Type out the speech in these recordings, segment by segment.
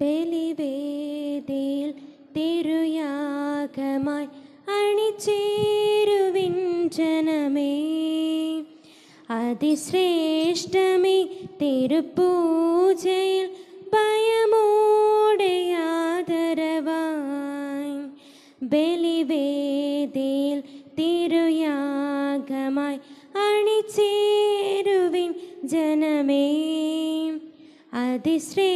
ബലിവേദിയിൽ തിരുയാഗമായി അണിചേരുവിൻ ജനമേ അതിശ്രേഷ്ഠമേ തിരുപൂജയിൽ ഭയമോടെ ബലിവേദിയിൽ തിരുയാഗമായി അണിചേരുവിൻ ജനമേ അതിശ്രേ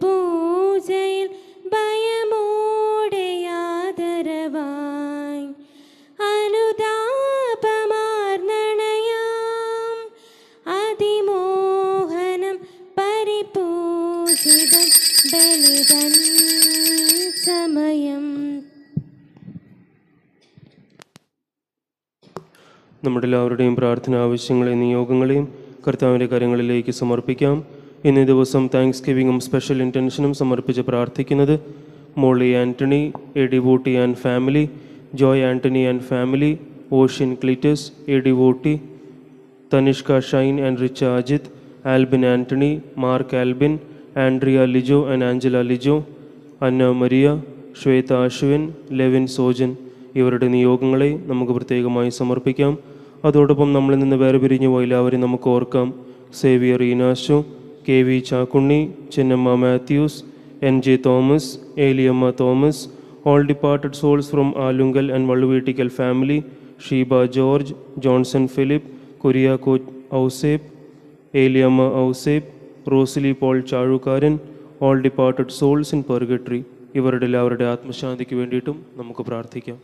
പൂജയിൽ ഭയമോടെ ആദരവായി അനുതാപമാർണയാം അതിമോഹനം പരിപൂജിതം ബലിതൻ സമയം നമ്മുടെ എല്ലാവരുടെയും പ്രാർത്ഥന ആവശ്യങ്ങളെയും നിയോഗങ്ങളെയും കർത്താവിൻ്റെ കാര്യങ്ങളിലേക്ക് സമർപ്പിക്കാം ഇന്നേ ദിവസം താങ്ക്സ് ഗിവിങ്ങും സ്പെഷ്യൽ ഇൻറ്റൻഷനും സമർപ്പിച്ച് പ്രാർത്ഥിക്കുന്നത് Molly Antony Votti and family Joy Antony and family Ocean Clitus Votti Tanishka Shine and Richa Ajith Albin Antony Mark Albin Andrea Lijo and Angela Lijo Anna Maria Shweta Ashwin Levin Sojan ഇവരുടെ നിയോഗങ്ങളെ നമുക്ക് പ്രത്യേകമായി സമർപ്പിക്കാം അതോടൊപ്പം നമ്മളിൽ നിന്ന് പിരിഞ്ഞു പോയി എല്ലാവരെയും നമുക്ക് ഓർക്കാം Xavier Eenasho K V Chakkunni Chinnamma Mathews N J Thomas Eliyamma Thomas all departed souls from Alungal and Valluvitikal family, Sheba George, Johnson Philip, Kuriako Ausep, Eliama Ausep, Rosalie Paul Charukaran, all departed souls in purgatory ഇവരുടെ എല്ലാവരുടെ ആത്മശാന്തിക്ക് വേണ്ടിയിട്ടും നമുക്ക് പ്രാർത്ഥിക്കാം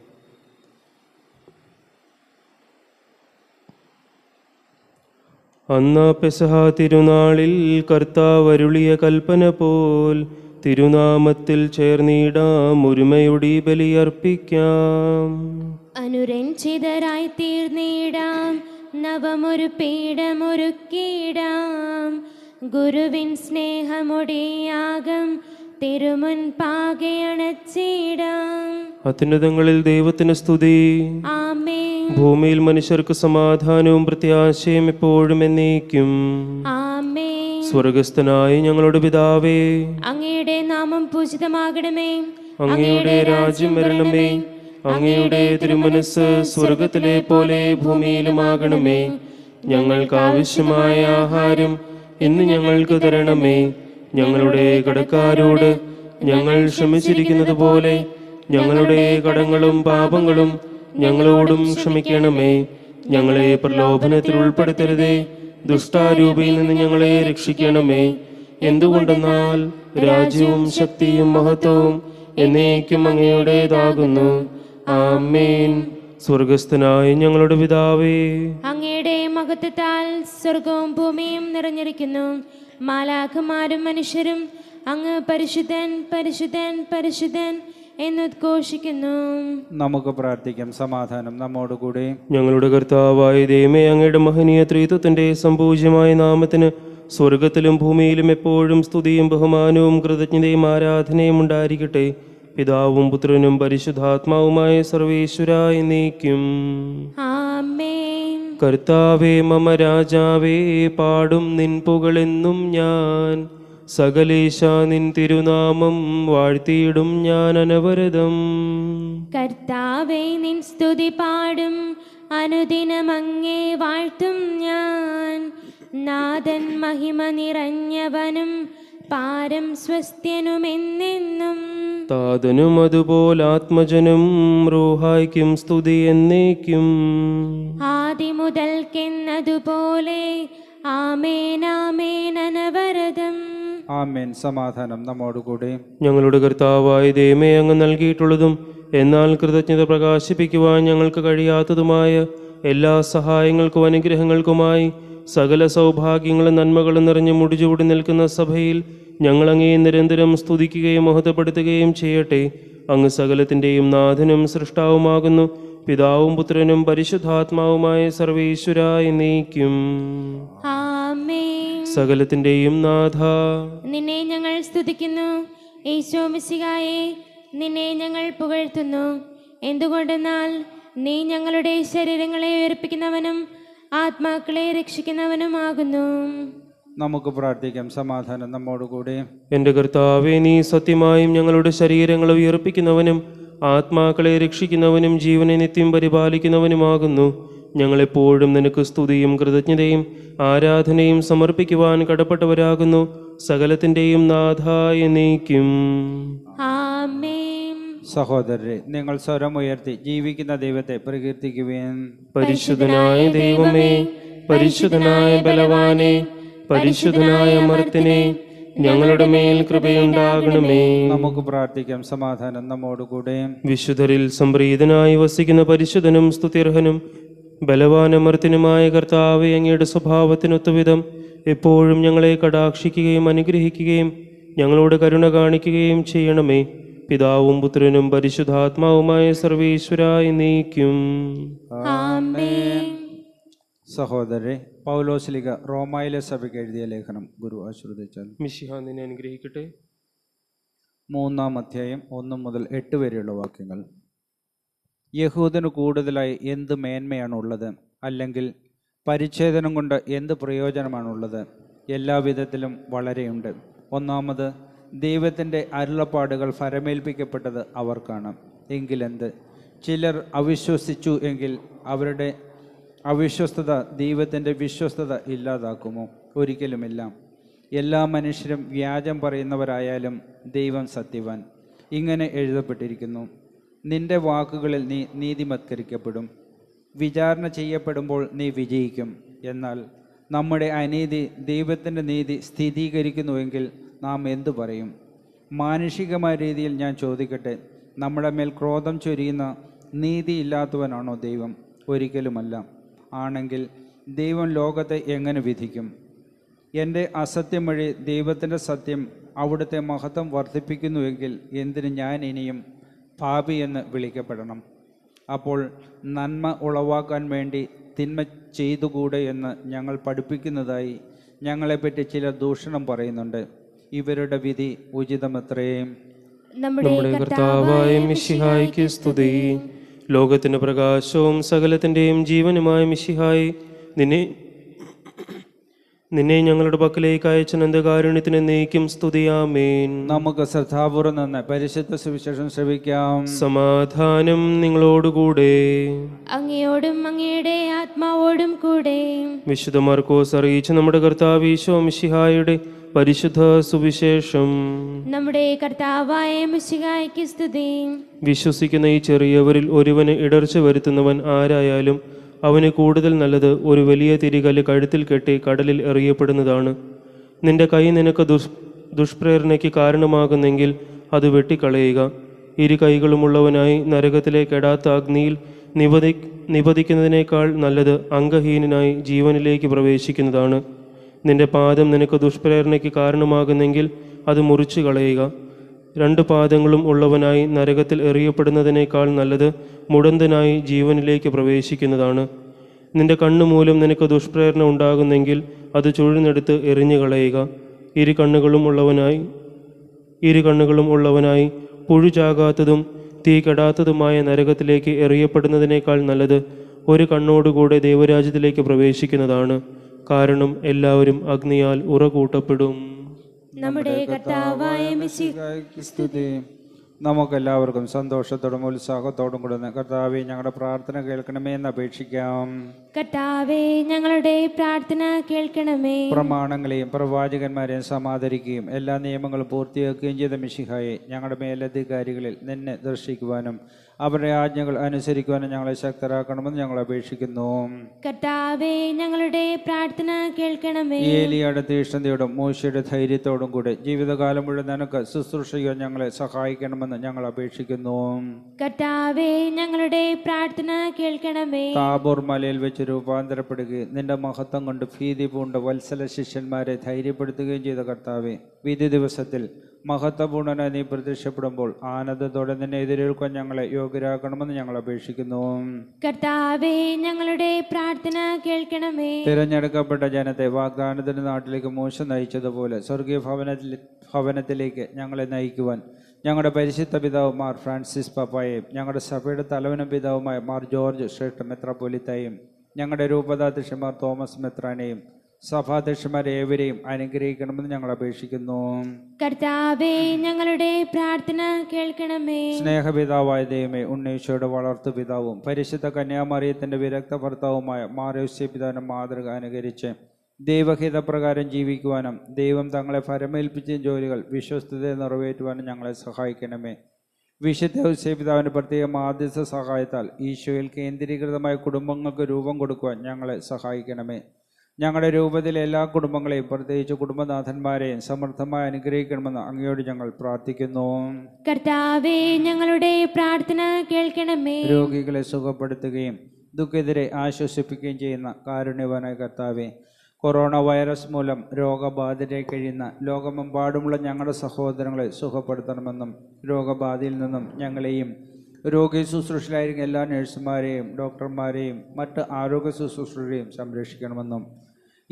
അന്നാ പെസഹ തിരുനാളിൽ കർത്താവരുളിയ കൽപ്പന പോൽ തിരുനാമത്തിൽ ചേർന്നിടാം ഒരുമയുടെ ബലിയർപ്പിക്കാം അനുരഞ്ജിതരായി തീർന്നിടാം നവമൊരു പീഠമൊരുക്കിയിടാം ഗുരുവിൻ സ്നേഹമൊടിയാകം തിരുമുൻ പാകയണച്ചിടാം അത്യുന്നതങ്ങളിൽ ദൈവത്തിന് സ്തുതി ആമേ ഭൂമിയിൽ മനുഷ്യർക്ക് സമാധാനവും പ്രത്യാശയും എപ്പോഴും എന്നേക്കും സ്വർഗസ്ഥനായി ഞങ്ങളുടെ പിതാവേ അങ്ങയുടെ നാമം പൂജിതമാകണമേ അങ്ങയുടെ രാജ്യം വരണമേ അങ്ങയുടെ തിരുമനസ് സ്വർഗത്തിലെ പോലെ ഭൂമിയിലുമാകണമേ ഞങ്ങൾക്ക് ആവശ്യമായ ആഹാരം ഇന്ന് ഞങ്ങൾക്ക് തരണമേ ഞങ്ങളുടെ കടക്കാരോട് ഞങ്ങൾ ശ്രമിച്ചിരിക്കുന്നത് പോലെ ഞങ്ങളുടെ കടങ്ങളും പാപങ്ങളും ഞങ്ങളോടും ക്ഷമിക്കണമേ ഞങ്ങളെ പ്രലോഭനത്തിൽ ഉൾപ്പെടുത്തരുതേ ദുഷ്ടാരൂപയിൽ നിന്ന് ഞങ്ങളെ രക്ഷിക്കണമേ എന്തുകൊണ്ടെന്നാൽ രാജ്യവും ശക്തിയും മഹത്വവും എന്നേക്കും അങ്ങയുടേതാകുന്നു ആമേൻ സ്വർഗസ്ഥനായ ഞങ്ങളുടെ പിതാവേ അങ്ങയുടെ മഹത്വത്താൽ സ്വർഗവും ഭൂമിയും നിറഞ്ഞിരിക്കുന്നു മാലാഖമാരും മനുഷ്യരും അങ്ങ് പരിശുദ്ധൻ പരിശുദ്ധൻ പരിശുദ്ധൻ എന്നുദ്ഘോഷിക്കുന്നു നമുക്ക് പ്രാർത്ഥിക്കാം സമാധാനം നമ്മോടുകൂടെ ഞങ്ങളുടെ കർത്താവായ ദൈവമേ അങ്ങയുടെ മഹനീയ ത്രീത്വത്തിന്റെ സമ്പൂജ്യമായ നാമത്തിന് സ്വർഗത്തിലും ഭൂമിയിലും എപ്പോഴും സ്തുതിയും ബഹുമാനവും കൃതജ്ഞതയും ആരാധനയും ഉണ്ടായിരിക്കട്ടെ പിതാവും പുത്രനും പരിശുദ്ധാത്മാവുമായ സർവേശ്വര ആമേ കർത്താവേ മമ രാജാവേ പാടും നിൻ പുകളെന്നും ഞാൻ സകലേശാനിൻ നിൻ തിരുനാമം വാഴ്ത്തിയിടും ഞാൻ അനവരതം കർത്താവേ നിൻ സ്തുതി പാടും അനുദിനം അങ്ങേ വാഴ്ത്തും ഞാൻ നാഥൻ മഹിമ നിറഞ്ഞവനും പാരം സ്വസ്ത്യനുമെന്നെന്നും താതനും അതുപോലെ ആത്മജനും റോഹായിക്കും സ്തുതി എന്നേക്കും ആദിമുതൽക്കെന്നതുപോലെ ആമേനാമേനവരതം ആമേൻ സമാധാനം നമ്മോടുകൂടെ ഞങ്ങളുടെ കർത്താവായ ദൈവമേ അങ്ങ് നൽകിയിട്ടുള്ളതും എന്നാൽ കൃതജ്ഞത പ്രകാശിപ്പിക്കുവാൻ ഞങ്ങൾക്ക് കഴിയാത്തതുമായ എല്ലാ സഹായങ്ങൾക്കും അനുഗ്രഹങ്ങൾക്കുമായി സകല സൗഭാഗ്യങ്ങളും നന്മകളും നിറഞ്ഞ് മുടിച്ചുകൂടി നിൽക്കുന്ന സഭയിൽ ഞങ്ങളങ്ങേ നിരന്തരം സ്തുതിക്കുകയും മഹത്വപ്പെടുത്തുകയും ചെയ്യട്ടെ അങ്ങ് സകലത്തിൻ്റെയും നാഥനും സൃഷ്ടാവുമാകുന്നു പിതാവും പുത്രനും പരിശുദ്ധാത്മാവുമായ സർവേശ്വര നീക്കും ആമേ സകലത്തിന്റെയും നാഥ നിന്നെ ഞങ്ങൾ സ്തുതിക്കുന്നു ഈശോ നിന്നെ ഞങ്ങൾ പുകഴ്ത്തുന്നു എന്തുകൊണ്ടെന്നാൽ നീ ഞങ്ങളുടെ ശരീരങ്ങളെ ഉയർപ്പിക്കുന്നവനും ആത്മാക്കളെ രക്ഷിക്കുന്നവനുമാകുന്നു നമുക്ക് പ്രാർത്ഥിക്കാം സമാധാനം നമ്മോടുകൂടെ എൻ്റെ കർത്താവെ നീ സത്യമായും ഞങ്ങളുടെ ശരീരങ്ങളെ ഉയർപ്പിക്കുന്നവനും ആത്മാക്കളെ രക്ഷിക്കുന്നവനും ജീവനെ നിത്യം പരിപാലിക്കുന്നവനുമാകുന്നു ഞങ്ങളെപ്പോഴും നിനക്ക് സ്തുതിയും കൃതജ്ഞതയും ആരാധനയും സമർപ്പിക്കുവാൻ കടപ്പെട്ടവരാകുന്നു സകലത്തിൻ്റെയും നാഥായ നീക്കും സഹോദരരെ നിങ്ങൾ ഉയർത്തി ജീവിക്കുന്ന ദൈവത്തെ പ്രകീർത്തിക്കുവേൻ പരിശുദ്ധനായ ദൈവമേ പരിശുദ്ധനായ ബലവാനെ പരിശുദ്ധനായ അമർത്തിനെ ഞങ്ങളുടെ മേൽ കൃപയുണ്ടാകണമേ നമുക്ക് പ്രാർത്ഥിക്കാം സമാധാനം നമ്മോടുകൂടെ വിശുദ്ധരിൽ സംപ്രീതനായി വസിക്കുന്ന പരിശുദ്ധനും സ്തുതിർഹനും ബലവാനമർത്തിനുമായ കർത്താവ് അങ്ങയുടെ സ്വഭാവത്തിനൊത്തുവിധം എപ്പോഴും ഞങ്ങളെ കടാക്ഷിക്കുകയും അനുഗ്രഹിക്കുകയും ഞങ്ങളോട് കരുണ കാണിക്കുകയും ചെയ്യണമേ പിതാവും പുത്രനും പരിശുദ്ധാത്മാവുമായ സർവീശ്വരായി നീക്കും സഹോദരെ പൗലോസ്ലിക റോമായിലെ സഭയ്ക്ക് എഴുതിയ ലേഖനം ഗുരു ആശ്രദിച്ചാൽ മിഷിഹാന്തിനെ അനുഗ്രഹിക്കട്ടെ മൂന്നാം അധ്യായം ഒന്നു മുതൽ എട്ട് വരെയുള്ള വാക്യങ്ങൾ യഹൂദന് കൂടുതലായി എന്ത് മേന്മയാണുള്ളത് അല്ലെങ്കിൽ പരിച്ഛേദനം കൊണ്ട് എന്ത് പ്രയോജനമാണുള്ളത് എല്ലാവിധത്തിലും വളരെയുണ്ട് ഒന്നാമത് ദൈവത്തിൻ്റെ അരുളപ്പാടുകൾ ഫരമേൽപ്പിക്കപ്പെട്ടത് അവർക്കാണ് എങ്കിലെന്ത് ചിലർ അവിശ്വസിച്ചു എങ്കിൽ അവരുടെ അവിശ്വസ്തത ദൈവത്തിൻ്റെ വിശ്വസ്തത ഇല്ലാതാക്കുമോ ഒരിക്കലുമില്ല എല്ലാ മനുഷ്യരും വ്യാജം പറയുന്നവരായാലും ദൈവം സത്യവാൻ ഇങ്ങനെ എഴുതപ്പെട്ടിരിക്കുന്നു നിന്റെ വാക്കുകളിൽ നീ നീതിമത്കരിക്കപ്പെടും വിചാരണ ചെയ്യപ്പെടുമ്പോൾ നീ വിജയിക്കും എന്നാൽ നമ്മുടെ അനീതി ദൈവത്തിൻ്റെ നീതി സ്ഥിരീകരിക്കുന്നുവെങ്കിൽ നാം എന്തു പറയും മാനുഷികമായ രീതിയിൽ ഞാൻ ചോദിക്കട്ടെ നമ്മുടെ മേൽ ക്രോധം ചൊരിയുന്ന നീതിയില്ലാത്തവനാണോ ദൈവം ഒരിക്കലുമല്ല ആണെങ്കിൽ ദൈവം ലോകത്തെ എങ്ങനെ വിധിക്കും എൻ്റെ അസത്യം വഴി ദൈവത്തിൻ്റെ സത്യം അവിടുത്തെ മഹത്വം വർദ്ധിപ്പിക്കുന്നുവെങ്കിൽ എന്തിന് ഞാൻ ഇനിയും പാപി എന്ന് വിളിക്കപ്പെടണം അപ്പോൾ നന്മ ഉളവാക്കാൻ വേണ്ടി തിന്മ ചെയ്തുകൂടെ എന്ന് ഞങ്ങൾ പഠിപ്പിക്കുന്നതായി ഞങ്ങളെപ്പറ്റി ചില ദൂഷണം പറയുന്നുണ്ട് ഇവരുടെ വിധി ഉചിതമത്രയും നമ്മുടെ സ്തുതി ലോകത്തിന്റെ പ്രകാശവും സകലത്തിന്റെയും ജീവനുമായ മിഷിഹായി നിന്നെ നിന്നെ ഞങ്ങളുടെ പക്കലേക്ക് അയച്ച നിന്റെ കാരുണ്യത്തിന് നീക്കും സ്തുതിയാമേൻ നമുക്ക് ശ്രദ്ധാപൂർവം നിന്ന് പരിശുദ്ധ സുവിശേഷം ശ്രവിക്കാം സമാധാനം നിങ്ങളോടുകൂടെ അങ്ങയോടും അങ്ങയുടെ ആത്മാവോടും കൂടെ വിശുദ്ധ മാർക്കോസ് അറിയിച്ച നമ്മുടെ കർത്താവ് ഈശോ മിശിഹായുടെ പരിശുദ്ധ സുവിശേഷം നമ്മുടെ കർത്താവായ മിശിഹായ്ക്ക് സ്തുതി വിശ്വസിക്കുന്ന ഈ ചെറിയവരിൽ ഒരുവന് ഇടർച്ച വരുത്തുന്നവൻ ആരായാലും അവന് കൂടുതൽ നല്ലത് ഒരു വലിയ തിരികല്ല് കഴുത്തിൽ കെട്ടി കടലിൽ എറിയപ്പെടുന്നതാണ് നിന്റെ കൈ നിനക്ക് ദുഷ് ദുഷ്പ്രേരണയ്ക്ക് കാരണമാകുന്നെങ്കിൽ അത് വെട്ടിക്കളയുക ഇരു കൈകളുമുള്ളവനായി നരകത്തിലെ കെടാത്ത അഗ്നിയിൽ നിവതി നിവധിക്കുന്നതിനേക്കാൾ നല്ലത് അംഗഹീനനായി ജീവനിലേക്ക് പ്രവേശിക്കുന്നതാണ് നിന്റെ പാദം നിനക്ക് ദുഷ്പ്രേരണയ്ക്ക് കാരണമാകുന്നെങ്കിൽ അത് മുറിച്ചു കളയുക രണ്ട് പാദങ്ങളും ഉള്ളവനായി നരകത്തിൽ എറിയപ്പെടുന്നതിനേക്കാൾ നല്ലത് മുടന്തനായി ജീവനിലേക്ക് പ്രവേശിക്കുന്നതാണ് നിന്റെ കണ്ണു മൂലം നിനക്ക് ദുഷ്പ്രേരണ ഉണ്ടാകുന്നെങ്കിൽ അത് ചുഴിഞ്ഞെടുത്ത് എറിഞ്ഞു കളയുക ഇരു കണ്ണുകളും ഉള്ളവനായി ഇരു കണ്ണുകളും ഉള്ളവനായി പുഴുചാകാത്തതും തീ കെടാത്തതുമായ നരകത്തിലേക്ക് എറിയപ്പെടുന്നതിനേക്കാൾ നല്ലത് ഒരു കണ്ണോടുകൂടെ ദൈവരാജ്യത്തിലേക്ക് പ്രവേശിക്കുന്നതാണ് കാരണം എല്ലാവരും അഗ്നിയാൽ ഉറകൂട്ടപ്പെടും നമ്മുടെ കർത്താവായ നമുക്കെല്ലാവർക്കും സന്തോഷത്തോടും ഉത്സാഹത്തോടും കൂടുന്ന കർത്താവെ ഞങ്ങളുടെ പ്രാർത്ഥന കേൾക്കണമേ എന്ന് അപേക്ഷിക്കാം കർത്താവെ ഞങ്ങളുടെ പ്രാർത്ഥന കേൾക്കണമേ പ്രമാണങ്ങളെയും പ്രവാചകന്മാരെയും സമാദരിക്കുകയും എല്ലാ നിയമങ്ങളും പൂർത്തിയാക്കുകയും ചെയ്ത മിഷിഹായെ ഞങ്ങളുടെ മേലധികാരികളിൽ നിന്നെ ദർശിക്കുവാനും അവരുടെ ആജ്ഞകൾ അനുസരിക്കുവാനും ഞങ്ങളെ ശക്തരാക്കണമെന്ന് ഞങ്ങൾ അപേക്ഷിക്കുന്നു കർത്താവേ ഞങ്ങളുടെ പ്രാർത്ഥന കേൾക്കണമേ ഏലിയുടെ തീഷ്ണതയോടും മോശയുടെ ധൈര്യത്തോടും കൂടെ ജീവിതകാലം മുഴുവൻ നിനക്ക് ശുശ്രൂഷ ഞങ്ങളെ സഹായിക്കണമെന്ന് ഞങ്ങൾ അപേക്ഷിക്കുന്നു കർത്താവേ ഞങ്ങളുടെ പ്രാർത്ഥന കേൾക്കണമേ താബോർ മലയിൽ വെച്ച് രൂപാന്തരപ്പെടുകയും നിന്റെ മഹത്വം കൊണ്ട് ഭീതി പൂണ്ട് വത്സല ശിഷ്യന്മാരെ ധൈര്യപ്പെടുത്തുകയും ചെയ്ത കർത്താവെ വിധി ദിവസത്തിൽ മഹത്വപൂർണനായി നീ പ്രത്യക്ഷപ്പെടുമ്പോൾ ആനന്ദത്തോടെ നിന്നെ എതിരേൽക്കാൻ ഞങ്ങളെ യോഗ്യരാക്കണമെന്ന് ഞങ്ങൾ അപേക്ഷിക്കുന്നു കർത്താവേ ഞങ്ങളുടെ പ്രാർത്ഥന കേൾക്കണമേ തിരഞ്ഞെടുക്കപ്പെട്ട ജനത്തെ വാഗ്ദാനത്തിന് നാട്ടിലേക്ക് മോശം നയിച്ചതുപോലെ സ്വർഗീയ ഭവനത്തിൽ ഭവനത്തിലേക്ക് ഞങ്ങളെ നയിക്കുവാൻ ഞങ്ങളുടെ പരിശുദ്ധ പിതാവുമാർ ഫ്രാൻസിസ് പപ്പായെയും ഞങ്ങളുടെ സഭയുടെ തലവനും പിതാവുമായ മാർ ജോർജ് ശ്രേഷ്ഠ മെത്രാപൊലിത്തയും ഞങ്ങളുടെ രൂപതാധ്യക്ഷന്മാർ തോമസ് മെത്രാനെയും സഭാധ്യക്ഷന്മാരെ ഏവരെയും അനുഗ്രഹിക്കണമെന്ന് ഞങ്ങൾ അപേക്ഷിക്കുന്നു കർത്താവേ ഞങ്ങളുടെ പ്രാർത്ഥന കേൾക്കണമേ സ്നേഹപിതാവായ ദൈവമേ ഉണ്ണീശോയുടെ വളർത്തു പിതാവും പരിശുദ്ധ കന്യാമറിയത്തിന്റെ വിരക്ത ഭർത്താവുമായ മാറിയ പിതാവിന്റെ മാതൃക അനുകരിച്ച് ദൈവഹിതപ്രകാരം ജീവിക്കുവാനും ദൈവം തങ്ങളെ ഫരമേൽപ്പിച്ച ജോലികൾ വിശ്വസ്തതയെ നിറവേറ്റുവാനും ഞങ്ങളെ സഹായിക്കണമേ വിശുദ്ധ ഔസേപിതാവിൻ്റെ പ്രത്യേക മാധ്യസ്ഥ സഹായത്താൽ ഈശോയിൽ കേന്ദ്രീകൃതമായ കുടുംബങ്ങൾക്ക് രൂപം കൊടുക്കുവാൻ ഞങ്ങളെ സഹായിക്കണമേ ഞങ്ങളുടെ രൂപത്തിലെ എല്ലാ കുടുംബങ്ങളെയും പ്രത്യേകിച്ച് കുടുംബനാഥന്മാരെയും സമർത്ഥമായി അനുഗ്രഹിക്കണമെന്ന് അങ്ങയോട് ഞങ്ങൾ പ്രാർത്ഥിക്കുന്നു കർത്താവേ ഞങ്ങളുടെ പ്രാർത്ഥന കേൾക്കണമേ രോഗികളെ സുഖപ്പെടുത്തുകയും ദുഃഖെതിരെ ആശ്വസിപ്പിക്കുകയും ചെയ്യുന്ന കാരുണ്യവനായ കർത്താവെ കൊറോണ വൈറസ് മൂലം രോഗബാധിതരെ കഴിയുന്ന ലോകമെമ്പാടുമുള്ള ഞങ്ങളുടെ സഹോദരങ്ങളെ സുഖപ്പെടുത്തണമെന്നും രോഗബാധയിൽ നിന്നും ഞങ്ങളെയും രോഗി ശുശ്രൂഷയിലായിരിക്കുന്ന എല്ലാ നഴ്സുമാരെയും ഡോക്ടർമാരെയും മറ്റ് ആരോഗ്യ ശുശ്രൂഷയെയും സംരക്ഷിക്കണമെന്നും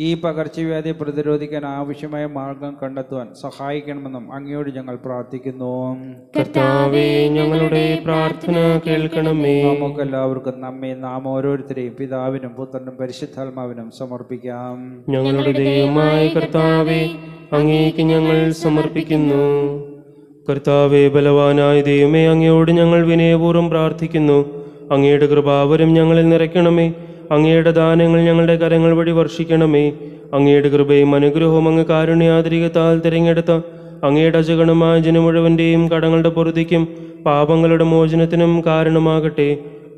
ഈ പകർച്ചവ്യാധി പ്രതിരോധിക്കാൻ ആവശ്യമായ മാർഗം കണ്ടെത്തുവാൻ സഹായിക്കണമെന്നും അങ്ങയോട് ഞങ്ങൾ പ്രാർത്ഥിക്കുന്നു കർത്താവേ ഞങ്ങളുടെ പ്രാർത്ഥന കേൾക്കണമേ നമുക്ക് എല്ലാവർക്കും നമ്മെ നാം ഓരോരുത്തരെയും പിതാവിനും പുത്രനും പരിശുദ്ധാത്മാവിനും സമർപ്പിക്കാം ഞങ്ങളുടെ ദൈവമായ കർത്താവേ അങ്ങേക്ക് ഞങ്ങൾ സമർപ്പിക്കുന്നു കർത്താവെ ബലവാനായ ദൈവമേ അങ്ങയോട് ഞങ്ങൾ വിനയപൂർവ്വം പ്രാർത്ഥിക്കുന്നു അങ്ങയുടെ കൃപാവരും ഞങ്ങളിൽ നിറയ്ക്കണമേ അങ്ങയുടെ ദാനങ്ങൾ ഞങ്ങളുടെ കരങ്ങൾ വഴി വർഷിക്കണമേ അങ്ങയുടെ കൃപയും അനുഗ്രഹവും അങ്ങ് കാരുണ്യാതിരികത്താൽ തിരഞ്ഞെടുത്ത അങ്ങയുടെ അജകണമായ ജനം മുഴുവൻ്റെയും കടങ്ങളുടെ പൊറുതിക്കും പാപങ്ങളുടെ മോചനത്തിനും കാരണമാകട്ടെ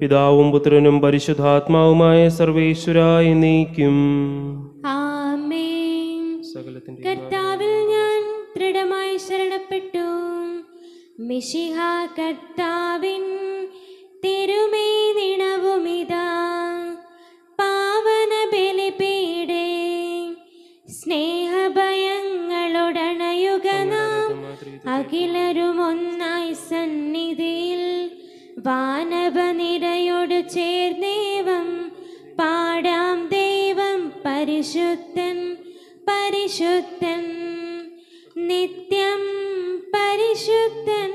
പിതാവും പുത്രനും പരിശുദ്ധാത്മാവുമായ സർവേശ്വരായി നീക്കും കർത്താവിൽ ഞാൻ ദൃഢമായി ശരണപ്പെട്ടു മിഷിഹ കർത്താവിൻ തിരുമേ നിണവുമിതാ വളരുക നാം ഒന്നായി സന്നിധിയിൽ വാനവനിരയോട് ചേർന്നേവം പാടാം ദൈവം പരിശുദ്ധൻ പരിശുദ്ധൻ നിത്യം പരിശുദ്ധൻ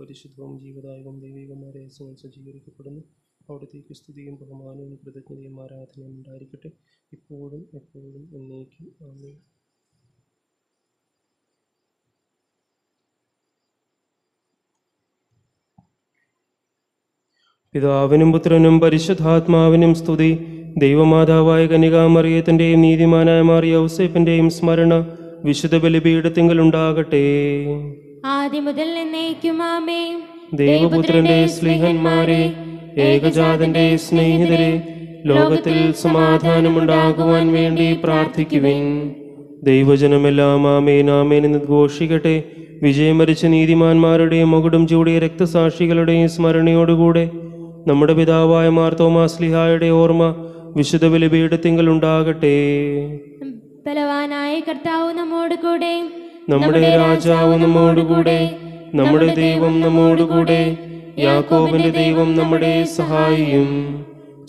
പരിശുദ്ധവും ജീവദായകവും സജ്ജീകരിക്കപ്പെടുന്നു അവിടത്തേക്ക് സ്തുതിയും ബഹുമാനവും കൃതജ്ഞതയും ആരാധനയും ഉണ്ടായിരിക്കട്ടെ ഇപ്പോഴും എപ്പോഴും എന്നേക്കും പിതാവിനും പുത്രനും പരിശുദ്ധാത്മാവിനും സ്തുതി ദൈവമാതാവായ കനികാമറിയത്തിൻ്റെയും നീതിമാനായ മാറിയ ഔസേപ്പിൻ്റെയും സ്മരണ വിശുദ്ധ ബലിപീഠത്തിങ്കൽ ഉണ്ടാകട്ടെ ആദ്യമുതൽ ദൈവപുത്രന്റെ സ്നേഹന്മാരെ ഏകജാതന്റെ സ്നേഹിതരെ ലോകത്തിൽ സമാധാനമുണ്ടാകുവാൻ വേണ്ടി പ്രാർത്ഥിക്കുവിൻ ദൈവജനമെല്ലാം ആമേൻ ആമേൻ എന്ന് ഘോഷിക്കട്ടെ വിജയം വരിച്ച നീതിമാന്മാരുടെയും മകുടും ചൂടിയ രക്തസാക്ഷികളുടെയും സ്മരണയോടുകൂടെ നമ്മുടെ പിതാവായ ലിഹായുടെ ഓർമ്മ വിശുദ്ധ ബലിപീഠത്തിങ്കൽ ഉണ്ടാകട്ടെ ബലവാനായ കർത്താവ് നമ്മോട് കൂടെ നമ്മുടെ രാജാവ് നമ്മോട് കൂടെ നമ്മുടെ ദൈവം നമ്മോട് കൂടെ യാക്കോബിന്റെ ദൈവം നമ്മുടെ സഹായിയും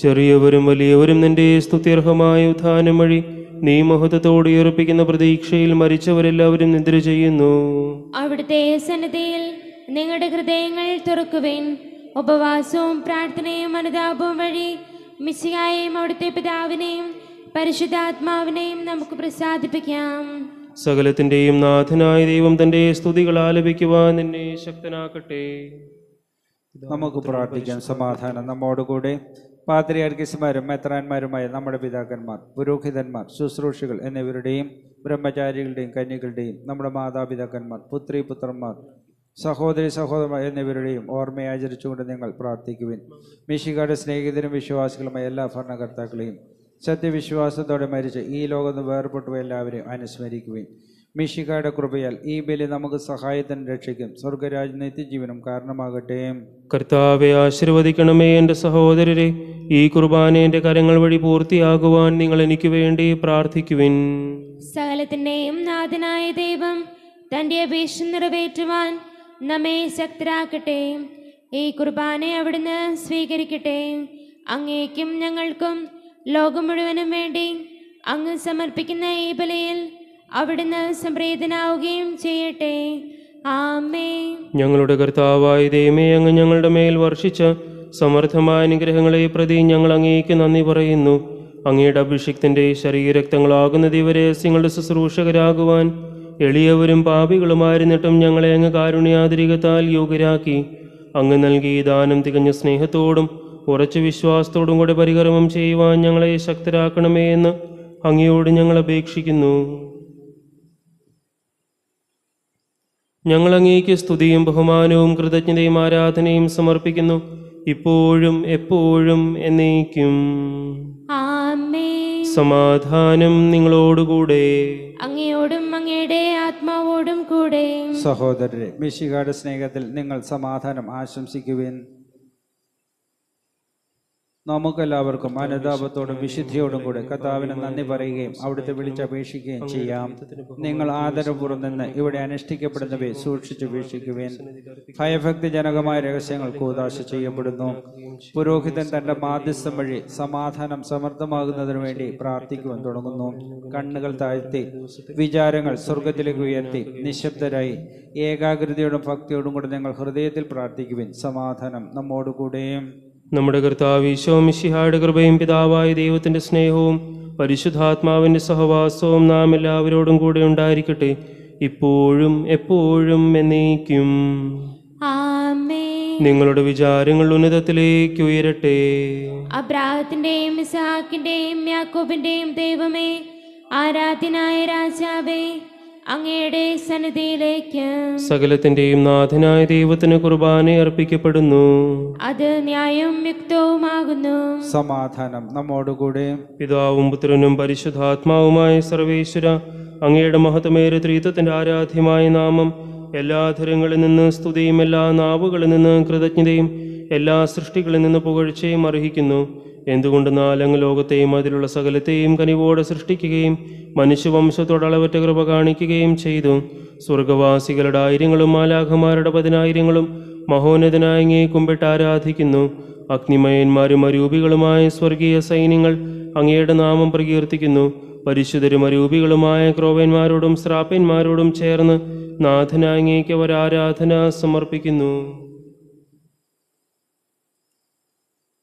ചെറിയവരും വലിയവരും നിന്റെ സ്തുത്യർഹമായ ഉത്ഥാനം വഴി നീ മഹത്വത്തോട് ഉയർപ്പിക്കുന്ന പ്രതീക്ഷയിൽ മരിച്ചവരെല്ലാവരും നിദ്ര ചെയ്യുന്നു അവിടുത്തെ സന്നദ്ധയിൽ നിങ്ങളുടെ ഹൃദയങ്ങൾ തുറക്കുവേൻ ഉപവാസവും പ്രാർത്ഥനയും അനുതാപവും വഴി മിസ്സിയായെയും അവിടുത്തെ പിതാവിനെയും പരിശുദ്ധാത്മാവിനെയും നമുക്ക് പ്രസാദിപ്പിക്കാം സകലത്തിൻ്റെയും നാഥനായ ദൈവം തൻ്റെ സ്തുതികൾ ആലപിക്കുവാൻ നിന്നെ ശക്തനാക്കട്ടെ നമുക്ക് പ്രാർത്ഥിക്കാം സമാധാനം നമ്മോടുകൂടെ പാത്രിയാർക്കിസ്മാരും മെത്രാന്മാരുമായ നമ്മുടെ പിതാക്കന്മാർ പുരോഹിതന്മാർ ശുശ്രൂഷകൾ എന്നിവരുടെയും ബ്രഹ്മചാരികളുടെയും കന്യകളുടെയും നമ്മുടെ മാതാപിതാക്കന്മാർ പുത്രി പുത്രന്മാർ സഹോദരി സഹോദരമായ എന്നിവരുടെയും ഓർമ്മയെ ആചരിച്ചുകൊണ്ട് നിങ്ങൾ പ്രാർത്ഥിക്കുവിൻ മിഷികയുടെ സ്നേഹിതരും വിശ്വാസികളുമായ എല്ലാ ഭരണകർത്താക്കളെയും സത്യവിശ്വാസത്തോടെ മരിച്ച് ഈ ലോകത്ത് വേർപെട്ടു എല്ലാവരെയും അനുസ്മരിക്കുവിൻ മിഷികയുടെ കൃപയാൽ ഈ ബലി നമുക്ക് സഹായത്തിന് രക്ഷിക്കും സ്വർഗരാജ് നിത്യജീവനം കാരണമാകട്ടെ കർത്താവെ ആശീർവദിക്കണമേ എൻ്റെ സഹോദരരെ ഈ കുർബാന എൻ്റെ കരങ്ങൾ വഴി പൂർത്തിയാകുവാൻ നിങ്ങൾ എനിക്ക് വേണ്ടി പ്രാർത്ഥിക്കുവിൻ സകലത്തിൻ്റെയും നാഥനായ ദൈവം തൻ്റെ അപേക്ഷ നിറവേറ്റുവാൻ നമ്മെ ശക്തരാക്കട്ടെ ഈ കുർബാനെ അവിടുന്ന് സ്വീകരിക്കട്ടെ അങ്ങേക്കും ഞങ്ങൾക്കും ലോകം മുഴുവനും വേണ്ടി അങ്ങ് സമർപ്പിക്കുന്ന ഈ ബലയിൽ അവിടുന്ന് സംപ്രീതനാവുകയും ചെയ്യട്ടെ ആമേ ഞങ്ങളുടെ കർത്താവായ ദൈവമേ അങ്ങ് ഞങ്ങളുടെ മേൽ വർഷിച്ച സമർത്ഥമായ അനുഗ്രഹങ്ങളെ പ്രതി ഞങ്ങൾ അങ്ങേക്ക് നന്ദി പറയുന്നു അങ്ങയുടെ അഭിഷിക്തന്റെ ശരീരക്തങ്ങളാകുന്നത് ഇവരെ രഹസ്യങ്ങളുടെ ശുശ്രൂഷകരാകുവാൻ എളിയവരും പാപികളുമായിരുന്നിട്ടും ഞങ്ങളെ അങ്ങ് കാരുണ്യാതിരികത്താൽ യോഗ്യരാക്കി അങ്ങ് നൽകി ദാനം തികഞ്ഞ സ്നേഹത്തോടും ഉറച്ച വിശ്വാസത്തോടും കൂടെ പരികർമ്മം ചെയ്യുവാൻ ഞങ്ങളെ ശക്തരാക്കണമേ എന്ന് അങ്ങയോട് ഞങ്ങൾ അപേക്ഷിക്കുന്നു ഞങ്ങൾ സ്തുതിയും ബഹുമാനവും കൃതജ്ഞതയും ആരാധനയും സമർപ്പിക്കുന്നു ഇപ്പോഴും എപ്പോഴും എന്നേക്കും ആ സമാധാനം നിങ്ങളോടുകൂടെ അങ്ങയോടും അങ്ങയുടെ ആത്മാവോടും കൂടെ സഹോദരരെ മിശികാട് സ്നേഹത്തിൽ നിങ്ങൾ സമാധാനം ആശംസിക്കുവാൻ നമുക്കെല്ലാവർക്കും അനുതാപത്തോടും വിശുദ്ധിയോടും കൂടെ കർത്താവിന് നന്ദി പറയുകയും അവിടുത്തെ വിളിച്ചപേക്ഷിക്കുകയും ചെയ്യാം നിങ്ങൾ ആദരപൂർവ്വം നിന്ന് ഇവിടെ അനുഷ്ഠിക്കപ്പെടുന്നവയെ സൂക്ഷിച്ചു വീക്ഷിക്കുകയും ഭയഭക്തിജനകമായ രഹസ്യങ്ങൾ കൂതാശ ചെയ്യപ്പെടുന്നു പുരോഹിതൻ തന്റെ മാധ്യസ്ഥം വഴി സമാധാനം സമർത്ഥമാകുന്നതിനു വേണ്ടി പ്രാർത്ഥിക്കുവാൻ തുടങ്ങുന്നു കണ്ണുകൾ താഴ്ത്തി വിചാരങ്ങൾ സ്വർഗത്തിലേക്ക് ഉയർത്തി നിശബ്ദരായി ഏകാഗ്രതയോടും ഭക്തിയോടും കൂടെ നിങ്ങൾ ഹൃദയത്തിൽ പ്രാർത്ഥിക്കുവിൻ സമാധാനം നമ്മോടുകൂടെയും നമ്മുടെ കർത്താവ് ഈശോമിഷിഹായുടെ കൃപയും പിതാവായ ദൈവത്തിൻ്റെ സ്നേഹവും പരിശുദ്ധാത്മാവിൻ്റെ സഹവാസവും നാം എല്ലാവരോടും കൂടെ ഉണ്ടായിരിക്കട്ടെ ഇപ്പോഴും എപ്പോഴും എന്നേക്കും നിങ്ങളുടെ വിചാരങ്ങൾ ഉന്നതത്തിലേക്ക് ഉയരട്ടെ അബ്രാഹത്തിന്റെയും ഇസാക്കിന്റെയും യാക്കോബിന്റെയും ദൈവമേ ആരാധ്യനായ രാജാവേ അങ്ങയുടെ സന്നിധിയിലേക്ക് സകലത്തിന്റെയും നാഥനായ ദൈവത്തിന് കുർബാന അർപ്പിക്കപ്പെടുന്നു അത് ന്യായം യുക്തവുമാകുന്നു സമാധാനം നമ്മോടുകൂടെ പിതാവും പുത്രനും പരിശുദ്ധാത്മാവുമായ സർവേശ്വര അങ്ങയുടെ മഹത്വമേറെ ത്രീത്വത്തിന്റെ ആരാധ്യമായ നാമം എല്ലാ ധരങ്ങളിൽ നിന്ന് സ്തുതിയും എല്ലാ നാവുകളിൽ നിന്ന് കൃതജ്ഞതയും എല്ലാ സൃഷ്ടികളിൽ നിന്ന് പുകഴ്ചയും അർഹിക്കുന്നു എന്തുകൊണ്ടെന്നാൽ ലോകത്തെയും അതിലുള്ള സകലത്തെയും കനിവോടെ സൃഷ്ടിക്കുകയും മനുഷ്യവംശത്തോട് അളവറ്റ കൃപ കാണിക്കുകയും ചെയ്തു സ്വർഗവാസികളുടെ ആയിരങ്ങളും മാലാഖമാരുടെ പതിനായിരങ്ങളും മഹോന്നതനായ കുമ്പിട്ട് ആരാധിക്കുന്നു അഗ്നിമയന്മാരും അരൂപികളുമായ സ്വർഗീയ സൈന്യങ്ങൾ അങ്ങയുടെ നാമം പ്രകീർത്തിക്കുന്നു പരിശുദ്ധരും അരൂപികളുമായ ക്രോവന്മാരോടും ശ്രാപ്പന്മാരോടും ചേർന്ന് നാഥനാങ്ങേക്ക് അവരാരാധന സമർപ്പിക്കുന്നു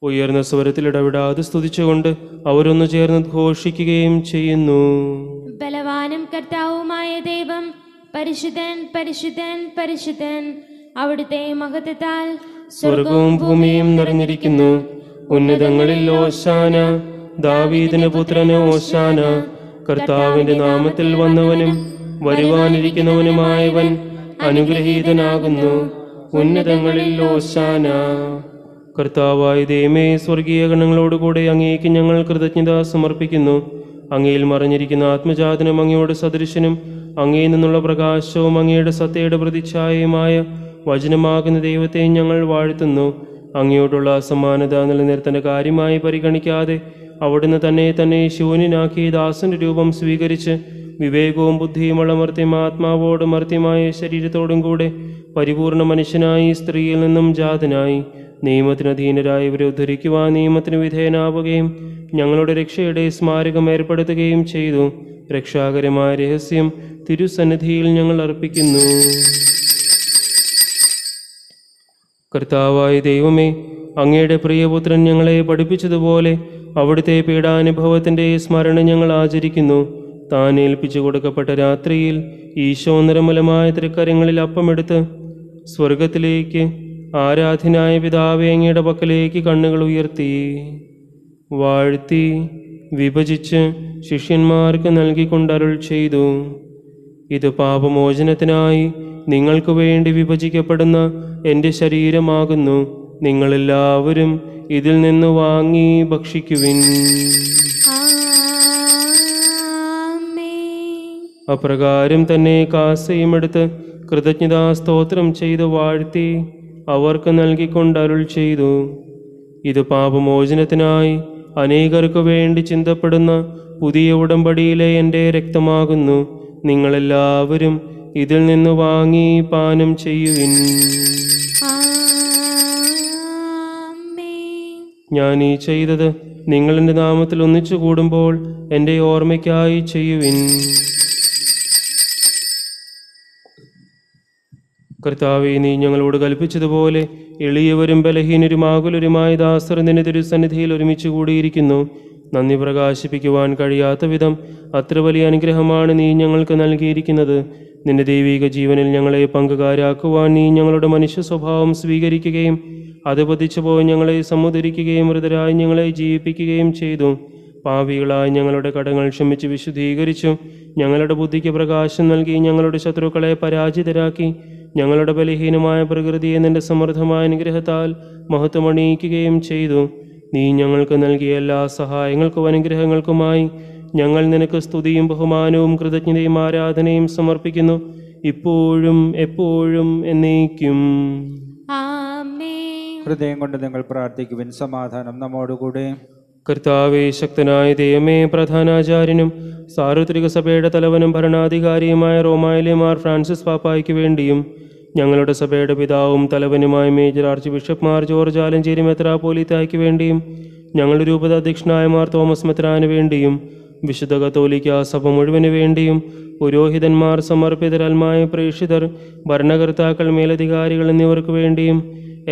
ഉയർന്ന സ്വരത്തിൽ ഇടപെടാതെ സ്തുതിച്ചുകൊണ്ട് അവരൊന്നു ചേർന്ന് ഘോഷിക്കുകയും ചെയ്യുന്നു ബലവാനും കർത്താവുമായ ദൈവം പരിശുദ്ധൻ പരിശുദ്ധൻ പരിശുദ്ധൻ അവിടുത്തെ മഹത്വത്താൽ സ്വർഗവും ഭൂമിയും നിറഞ്ഞിരിക്കുന്നു ഉന്നതങ്ങളിൽ ഓശാന ദാവീദിന് പുത്രന് ഓശാന കർത്താവിന്റെ നാമത്തിൽ വന്നവനും വരുവാനിരിക്കുന്നവനുമായവൻ അനുഗ്രഹീതനാകുന്നു ഉന്നതങ്ങളിൽ ഓശാന കർത്താവായ ദൈവമേ സ്വർഗീയ ഗണങ്ങളോടുകൂടെ അങ്ങേക്ക് ഞങ്ങൾ കൃതജ്ഞത സമർപ്പിക്കുന്നു അങ്ങയിൽ മറിഞ്ഞിരിക്കുന്ന ആത്മജാതനം അങ്ങയോട് സദൃശനും അങ്ങയിൽ നിന്നുള്ള പ്രകാശവും അങ്ങയുടെ സത്തയുടെ പ്രതിച്ഛായയുമായ വചനമാകുന്ന ദൈവത്തെ ഞങ്ങൾ വാഴ്ത്തുന്നു അങ്ങയോടുള്ള അസമാനത നിലനിർത്തേണ്ട കാര്യമായി പരിഗണിക്കാതെ അവിടുന്ന് തന്നെ തന്നെ ശൂന്യനാക്കി ദാസന്റെ രൂപം സ്വീകരിച്ച് വിവേകവും ബുദ്ധിയും മർത്യം ആത്മാവോടും മർത്യമായ ശരീരത്തോടും കൂടെ പരിപൂർണ മനുഷ്യനായി സ്ത്രീയിൽ നിന്നും ജാതനായി നിയമത്തിനധീനരായ ഇവരെ ഉദ്ധരിക്കുവാൻ നിയമത്തിന് വിധേയനാവുകയും ഞങ്ങളുടെ രക്ഷയുടെ സ്മാരകം ഏർപ്പെടുത്തുകയും ചെയ്തു രക്ഷാകരമായ രഹസ്യം തിരുസന്നിധിയിൽ ഞങ്ങൾ അർപ്പിക്കുന്നു കർത്താവായ ദൈവമേ അങ്ങയുടെ പ്രിയപുത്രൻ ഞങ്ങളെ പഠിപ്പിച്ചതുപോലെ അവിടുത്തെ പീഡാനുഭവത്തിൻ്റെ സ്മരണ ഞങ്ങൾ ആചരിക്കുന്നു താൻ ഏൽപ്പിച്ചു കൊടുക്കപ്പെട്ട രാത്രിയിൽ ഈശോ നിരമലമായ തൃക്കരങ്ങളിൽ അപ്പമെടുത്ത് സ്വർഗത്തിലേക്ക് ആരാധനായ പിതാവേങ്ങയുടെ പക്കലേക്ക് കണ്ണുകൾ ഉയർത്തി വാഴ്ത്തി വിഭജിച്ച് ശിഷ്യന്മാർക്ക് നൽകിക്കൊണ്ടരുൾ ചെയ്തു ഇത് പാപമോചനത്തിനായി നിങ്ങൾക്ക് വേണ്ടി വിഭജിക്കപ്പെടുന്ന എൻ്റെ ശരീരമാകുന്നു നിങ്ങളെല്ലാവരും ഇതിൽ നിന്ന് വാങ്ങി ഭക്ഷിക്കുവിൻ അപ്രകാരം തന്നെ കാസയും എടുത്ത് കൃതജ്ഞതാ സ്തോത്രം ചെയ്ത് വാഴ്ത്തി അവർക്ക് നൽകിക്കൊണ്ട് അരുൾ ചെയ്തു ഇത് പാപമോചനത്തിനായി അനേകർക്ക് വേണ്ടി ചിന്തപ്പെടുന്ന പുതിയ ഉടമ്പടിയിലെ എൻ്റെ രക്തമാകുന്നു നിങ്ങളെല്ലാവരും ഇതിൽ നിന്ന് വാങ്ങി പാനം ചെയ്യുവിൻ ഞാൻ ഈ ചെയ്തത് നിങ്ങളെൻ്റെ നാമത്തിൽ ഒന്നിച്ചു കൂടുമ്പോൾ എൻ്റെ ഓർമ്മയ്ക്കായി ചെയ്യുവിൻ കർത്താവെ നീ ഞങ്ങളോട് കൽപ്പിച്ചതുപോലെ എളിയവരും ബലഹീനരുമാകുലരുമായ ദാസർ നിന്റെ തിരുസന്നിധിയിൽ ഒരുമിച്ച് കൂടിയിരിക്കുന്നു നന്ദി പ്രകാശിപ്പിക്കുവാൻ കഴിയാത്ത വിധം അത്ര വലിയ അനുഗ്രഹമാണ് നീ ഞങ്ങൾക്ക് നൽകിയിരിക്കുന്നത് നിന്റെ ദൈവിക ജീവനിൽ ഞങ്ങളെ പങ്കുകാരാക്കുവാൻ നീ ഞങ്ങളുടെ മനുഷ്യ സ്വഭാവം സ്വീകരിക്കുകയും അത് പതിച്ചു പോയി ഞങ്ങളെ സമുദ്രിക്കുകയും മൃതരായി ഞങ്ങളെ ജീവിപ്പിക്കുകയും ചെയ്തു പാവികളായി ഞങ്ങളുടെ കടങ്ങൾ ക്ഷമിച്ച് വിശുദ്ധീകരിച്ചു ഞങ്ങളുടെ ബുദ്ധിക്ക് പ്രകാശം നൽകി ഞങ്ങളുടെ ശത്രുക്കളെ പരാജിതരാക്കി ഞങ്ങളുടെ ബലഹീനമായ പ്രകൃതിയെ നിന്റെ സമൃദ്ധമായ അനുഗ്രഹത്താൽ മഹത്വമണിയിക്കുകയും ചെയ്തു നീ ഞങ്ങൾക്ക് നൽകിയ എല്ലാ സഹായങ്ങൾക്കും അനുഗ്രഹങ്ങൾക്കുമായി ഞങ്ങൾ നിനക്ക് സ്തുതിയും ബഹുമാനവും കൃതജ്ഞതയും ആരാധനയും സമർപ്പിക്കുന്നു ഇപ്പോഴും എപ്പോഴും എന്നേക്കും ഹൃദയം കൊണ്ട് നിങ്ങൾ പ്രാർത്ഥിക്കുവിൻ സമാധാനം നമ്മോടുകൂടെ കർത്താവേ ശക്തനായ ദൈവമേ പ്രധാനാചാര്യനും സാർവത്രിക സഭയുടെ തലവനും ഭരണാധികാരിയുമായ റോമായിലെ മാർ ഫ്രാൻസിസ് പാപ്പായ്ക്ക് വേണ്ടിയും ഞങ്ങളുടെ സഭയുടെ പിതാവും തലവനുമായ major archbishop Mar George Alencherry മെത്രാപോലിത്തായ്ക്ക് വേണ്ടിയും ഞങ്ങളുടെ രൂപത അധ്യക്ഷനായ മാർ തോമസ് മെത്രാന് വേണ്ടിയും വിശുദ്ധ കത്തോലിക്ക സഭ മുഴുവന് വേണ്ടിയും പുരോഹിതന്മാർ സമർപ്പിതരന്മായ പ്രേക്ഷിതർ ഭരണകർത്താക്കൾ മേലധികാരികൾ എന്നിവർക്ക് വേണ്ടിയും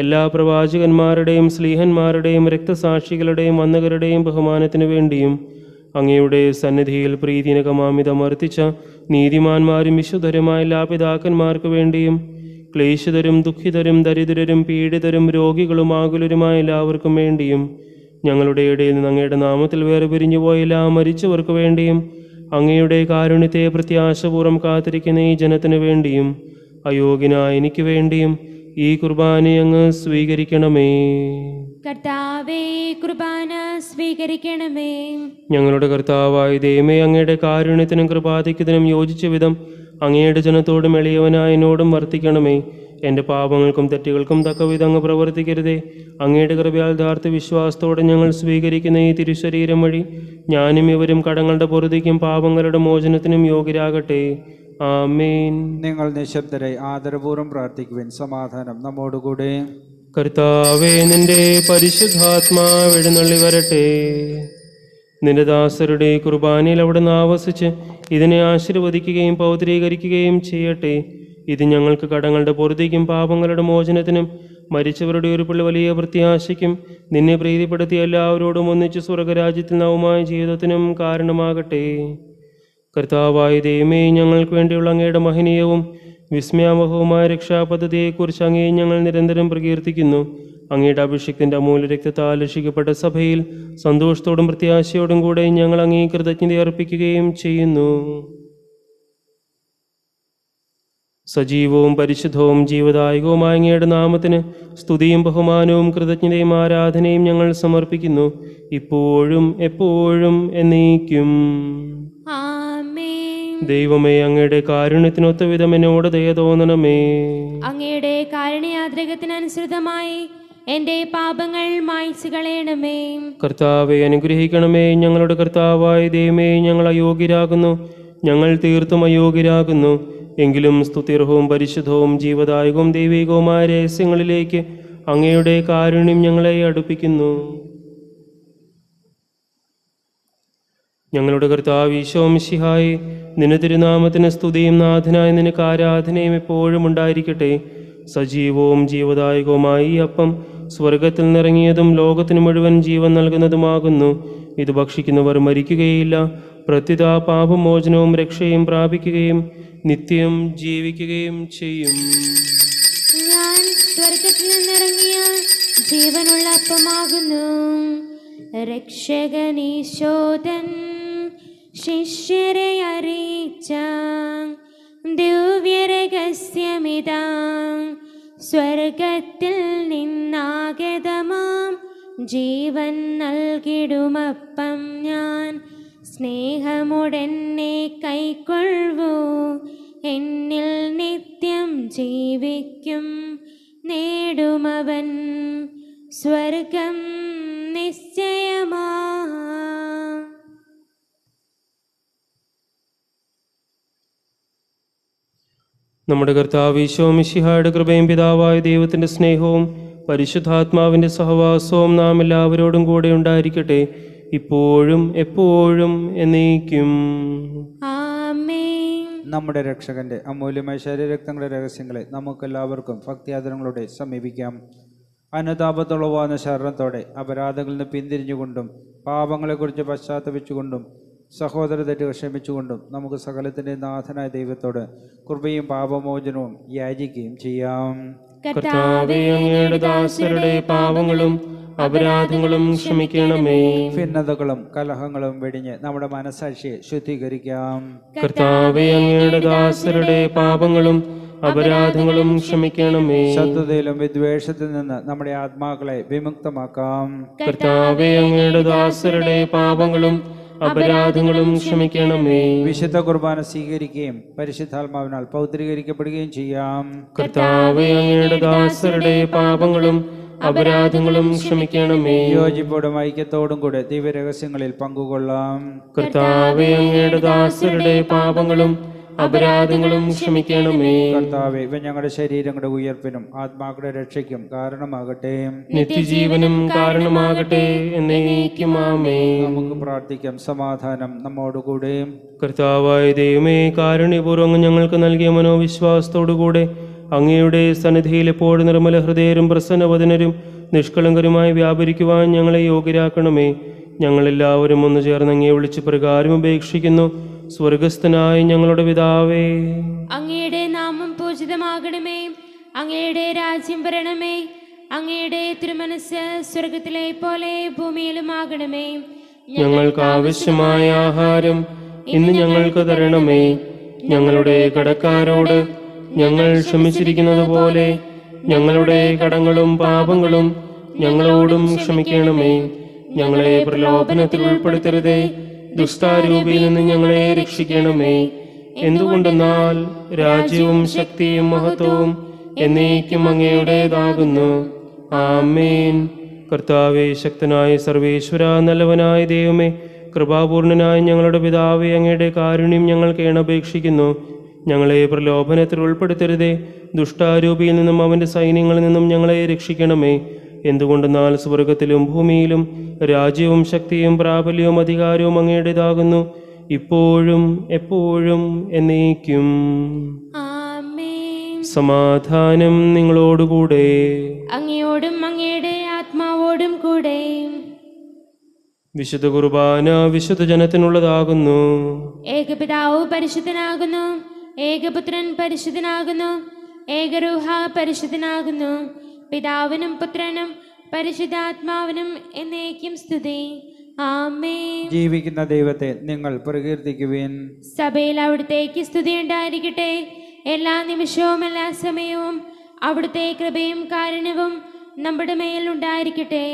എല്ലാ പ്രവാചകന്മാരുടെയും സ്ലീഹന്മാരുടെയും രക്തസാക്ഷികളുടെയും വന്നകരുടെയും ബഹുമാനത്തിനു വേണ്ടിയും അങ്ങയുടെ സന്നിധിയിൽ പ്രീതിനകമാമിതം നീതിമാന്മാരും വിശുദ്ധരുമായ ലാപിതാക്കന്മാർക്ക് വേണ്ടിയും ക്ലേശിതരും ദുഃഖിതരും ദരിദ്രരും പീഡിതരും രോഗികളും ആകുലരുമായ എല്ലാവർക്കും വേണ്ടിയും ഞങ്ങളുടെ ഇടയിൽ നിന്ന് അങ്ങയുടെ നാമത്തിൽ വേറെ പിരിഞ്ഞുപോയ എല്ലാ മരിച്ചവർക്ക് വേണ്ടിയും അങ്ങയുടെ കാരുണ്യത്തെ പ്രത്യാശപൂർവ്വം കാത്തിരിക്കുന്ന ഈ ജനത്തിനു വേണ്ടിയും അയോഗ്യനായ എനിക്ക് വേണ്ടിയും ഈ കുർബാന അങ്ങ് സ്വീകരിക്കണമേ കർത്താവേ കുർബാന സ്വീകരിക്കണമേ ഞങ്ങളുടെ കർത്താവായ ദൈവമേ അങ്ങയുടെ കാരുണ്യത്തിനും കൃപാധിക്യത്തിനും യോജിച്ച വിധം അങ്ങയുടെ ജനത്തോടും എളിയവനായ എന്നോടും വർത്തിക്കണമേ എൻ്റെ പാപങ്ങൾക്കും തെറ്റുകൾക്കും തക്കവിധം അങ്ങ് പ്രവർത്തിക്കരുതേ അങ്ങയുടെ കൃപയാൽ ദാർത്ഥ വിശ്വാസത്തോടെ ഞങ്ങൾ സ്വീകരിക്കുന്ന ഈ തിരുശരീരം വഴി ഞാനും ഇവരും കടങ്ങളുടെ പൊറുതിക്കും പാപങ്ങളുടെ മോചനത്തിനും യോഗ്യരാകട്ടെ ആമേൻ നിങ്ങൾ നിശബ്ദരായി ആദരപൂർവ്വം പ്രാർത്ഥിക്കുവിൻ സമാധാനം നമ്മോടുകൂടെ കർത്താവേ നിന്റെ പരിശുദ്ധാത്മാവ് എഴുന്നള്ളി വരട്ടെ നിന്റെ ദാസരുടെ കുർബാനയിൽ അവിടുന്ന് ആവസിച്ച് ഇതിനെ ആശീർവദിക്കുകയും പൗത്രീകരിക്കുകയും ചെയ്യട്ടെ ഇത് ഞങ്ങൾക്ക് കടങ്ങളുടെ പൊറുതിക്കും പാപങ്ങളുടെ മോചനത്തിനും മരിച്ചവരുടെ പിള്ളി വലിയ പ്രത്യാശയ്ക്കും നിന്നെ പ്രീതിപ്പെടുത്തി എല്ലാവരോടും ഒന്നിച്ച് സ്വർഗരാജ്യത്തിൽ നവമായ ജീവിതത്തിനും കാരണമാകട്ടെ കർത്താവായ ദൈവമേ ഞങ്ങൾക്ക് വേണ്ടിയുള്ള അങ്ങയുടെ മഹനീയവും വിസ്മയാമഹവുമായ രക്ഷാപദ്ധതിയെക്കുറിച്ച് അങ്ങേ ഞങ്ങൾ നിരന്തരം പ്രകീർത്തിക്കുന്നു അങ്ങയുടെ അഭിഷേകത്തിൻ്റെ അമൂല്യ രക്തത്താൽ രക്ഷിക്കപ്പെട്ട സഭയിൽ സന്തോഷത്തോടും പ്രത്യാശയോടും കൂടെ ഞങ്ങൾ അങ്ങേ കൃതജ്ഞത അർപ്പിക്കുകയും ചെയ്യുന്നു സജീവവും പരിശുദ്ധവും ജീവദായകവുമായ അങ്ങയുടെ നാമത്തിന് സ്തുതിയും ബഹുമാനവും കൃതജ്ഞതയും ആരാധനയും ഞങ്ങൾ സമർപ്പിക്കുന്നു ഇപ്പോഴും എപ്പോഴും എന്നേക്കും ആ ദൈവമേ അങ്ങയുടെ കാരുണ്യത്തിനൊത്ത വിധം എന്നോട് ദയ തോന്നണമേ അങ്ങയുടെ കാരുണ്യാദ്രകത്തിനനുസൃതമായി എന്റെ പാപങ്ങൾ മായ്ച്ചു കളയണമേ കർത്താവെ അനുഗ്രഹിക്കണമേ ഞങ്ങളുടെ കർത്താവായ ദൈവമേ ഞങ്ങൾ അയോഗ്യരാകുന്നു ഞങ്ങൾ തീർത്തും അയോഗ്യരാകുന്നു എങ്കിലും സ്തുതിർഹവും പരിശുദ്ധവും ജീവദായകവും ദൈവികവുമായ രഹസ്യങ്ങളിലേക്ക് അങ്ങയുടെ കാരുണ്യം ഞങ്ങളെ അടുപ്പിക്കുന്നു ഞങ്ങളുടെ കർത്താവ് ഈശോമിഷിഹായി നിന്റെ തിരുനാമത്തിന് സ്തുതിയും നാഥനായ നിനക്ക് ആരാധനയും എപ്പോഴും ഉണ്ടായിരിക്കട്ടെ സജീവവും ജീവദായകവുമായി അപ്പം സ്വർഗത്തിൽ നിറങ്ങിയതും ലോകത്തിന് മുഴുവൻ ജീവൻ നൽകുന്നതുമാകുന്നു ഇത് ഭക്ഷിക്കുന്നവർ മരിക്കുകയില്ല പ്രത്യത പാപമോചനവും രക്ഷയും പ്രാപിക്കുകയും നിത്യം ജീവിക്കുകയും ചെയ്യും ഞാൻ സ്വർഗത്തിൽ നിറങ്ങിയ ജീവനുള്ള അപ്പമാകുന്നു രക്ഷകനീശോധൻ ശിഷ്യരെ അറിയിച്ച ദിവ്യരഹസ്യമിതാം സ്വർഗത്തിൽ നിന്നാഗതമാം ജീവൻ നൽകിടുമപ്പം ഞാൻ സ്നേഹമുടനെ കൈക്കൊള്ളൂ എന്നിൽ നിത്യം ജീവിക്കും നേടുമവൻ സ്വർഗം നിശ്ചയമാ നമ്മുടെ കർത്താവ് ഈശോമിഷിഹായുടെ കൃപയും പിതാവായ ദൈവത്തിൻ്റെ സ്നേഹവും പരിശുദ്ധാത്മാവിൻ്റെ സഹവാസവും നാം എല്ലാവരോടും കൂടെ ഉണ്ടായിരിക്കട്ടെ ഇപ്പോഴും എപ്പോഴും എന്നേക്കും നമ്മുടെ രക്ഷകന്റെ അമൂല്യമായ ശരീരരക്തങ്ങളുടെ രഹസ്യങ്ങളെ എല്ലാവർക്കും ഭക്തിയാദരങ്ങളോടെ സമീപിക്കാം അനുതാപത്തുളവാന ശരണത്തോടെ അപരാധങ്ങളിൽ നിന്ന് പിന്തിരിഞ്ഞുകൊണ്ടും പാപങ്ങളെക്കുറിച്ച് പശ്ചാത്തപിച്ചുകൊണ്ടും സഹോദര തെറ്റ് ക്ഷമിച്ചുകൊണ്ടും നമുക്ക് സകലത്തിന്റെ നാഥനായ ദൈവത്തോട് കൃപയും പാപമോചനവും യാചിക്കുകയും ചെയ്യാം ദാസരുടെ പാപങ്ങളും അപരാധങ്ങളും ക്ഷമിക്കണമേ ഭിന്നതകളും കലഹങ്ങളും വെടിഞ്ഞ് നമ്മുടെ മനസാക്ഷിയെ ശുദ്ധീകരിക്കാം കർത്താവെ ദാസരുടെ പാപങ്ങളും അപരാധങ്ങളും ക്ഷമിക്കണമേ ശത്രുതയിലും വിദ്വേഷത്തിൽ നിന്ന് നമ്മുടെ ആത്മാക്കളെ വിമുക്തമാക്കാം കർത്താവെ ദാസരുടെ പാപങ്ങളും അപരാധങ്ങളും ക്ഷമിക്കണമേ വിശുദ്ധ കുർബാന സ്വീകരിക്കുകയും പരിശുദ്ധാത്മാവിനാൽ പൗത്രീകരിക്കപ്പെടുകയും ചെയ്യാം കർത്താവയുടെ ദാസരുടെ പാപങ്ങളും അപരാധങ്ങളും ക്ഷമിക്കണമേ യോജിപ്പോടും ഐക്യത്തോടും കൂടെ ദിവ്യരഹസ്യങ്ങളിൽ പങ്കുകൊള്ളാം കർത്താവയുടെ ദാസരുടെ പാപങ്ങളും അപരാധങ്ങളും ക്ഷമിക്കണമേ കർത്താവേ ഇവ ഞങ്ങളുടെ ശരീരങ്ങളുടെ ഉയർപ്പിനും ആത്മാക്കളുടെ രക്ഷയ്ക്കും കാരണമാകട്ടെ നിത്യജീവനും കാരണമാകട്ടെ എന്നേക്കും ആമേ നമുക്ക് പ്രാർത്ഥിക്കാം സമാധാനം നമ്മോടുകൂടെ കർത്താവായ ദൈവമേ കാരുണ്യപൂർവ്വം ഞങ്ങൾക്ക് നൽകിയ മനോവിശ്വാസത്തോടുകൂടെ അങ്ങയുടെ സന്നിധിയിൽ എപ്പോഴും നിർമ്മല ഹൃദയരും പ്രസന്നവദനരും നിഷ്കളങ്കരുമായി വ്യാപരിക്കുവാൻ ഞങ്ങളെ യോഗ്യരാക്കണമേ ഞങ്ങളെല്ലാവരും ഒന്ന് ചേർന്ന് അങ്ങയെ വിളിച്ച് പ്രകാരം ഉപേക്ഷിക്കുന്നു സ്വർഗസ്ഥനായ ഞങ്ങളുടെ പിതാവേ അങ്ങയുടെ നാമം പൂജിതമാകണമേ അങ്ങയുടെ രാജ്യം വരണമേ അങ്ങയുടെ തിരുമനസ് സ്വർഗത്തിലെ പോലെ ഭൂമിയിലും ആകണമേ ഞങ്ങൾക്ക് ആവശ്യമായ ആഹാരം ഇന്ന് ഞങ്ങൾക്ക് തരണമേ ഞങ്ങളുടെ കടക്കാരോട് ഞങ്ങൾ ക്ഷമിച്ചിരിക്കുന്നത് പോലെ ഞങ്ങളുടെ കടങ്ങളും പാപങ്ങളും ഞങ്ങളോടും ക്ഷമിക്കണമേ ഞങ്ങളെ പ്രലോഭനത്തിൽ ഉൾപ്പെടുത്തരുതേ ദുഷ്ടാരൂപിയിൽ നിന്ന് ഞങ്ങളെ രക്ഷിക്കണമേ എന്തുകൊണ്ടെന്നാൽ രാജ്യവും ശക്തിയും മഹത്വവും എന്നേക്കും അങ്ങയുടേതാകുന്നു ആമേൻ കർത്താവേ ശക്തനായ സർവേശ്വര നല്ലവനായ ദൈവമേ കൃപാപൂർണനായ ഞങ്ങളുടെ പിതാവേ അങ്ങയുടെ കാരുണ്യം ഞങ്ങൾ കേണപേക്ഷിക്കുന്നു ഞങ്ങളെ പ്രലോഭനത്തിൽ ഉൾപ്പെടുത്തരുതേ ദുഷ്ടാരൂപിയിൽ നിന്നും അവൻ്റെ സൈന്യങ്ങളിൽ നിന്നും ഞങ്ങളെ രക്ഷിക്കണമേ എന്തുകൊണ്ടെന്നാൽ സ്വർഗത്തിലും ഭൂമിയിലും രാജ്യവും ശക്തിയും പ്രാബല്യവും അധികാരവും അങ്ങയുടേതാകുന്നു ഇപ്പോഴും എപ്പോഴും എന്നേക്കും സമാധാനം നിങ്ങളോടുകൂടെ അങ്ങയോടും അങ്ങയുടെ ആത്മാവോടും കൂടെ വിശുദ്ധ കുർബാന വിശുദ്ധ ജനത്തിനുള്ളതാകുന്നു ഏകപിതാവ് പരിശുദ്ധനാകുന്നു ഏകപുത്രൻ പരിശുദ്ധനാകുന്നു ഏകരൂഹ പരിശുദ്ധനാകുന്നു പിതാവിനും പുത്രനും പരിശുദ്ധാത്മാവിനും എന്നേക്കും സ്തുതി ജീവിക്കുന്ന ദൈവത്തെ നിങ്ങൾ പ്രകീർത്തിക്കുവിൻ സഭയിൽ അവിടത്തേക്ക് സ്തുതി ഉണ്ടായിരിക്കട്ടെ എല്ലാ നിമിഷവും എല്ലാ സമയവും അവിടുത്തെ കൃപയും കാരണവും നമ്മുടെ മേൽ ഉണ്ടായിരിക്കട്ടെ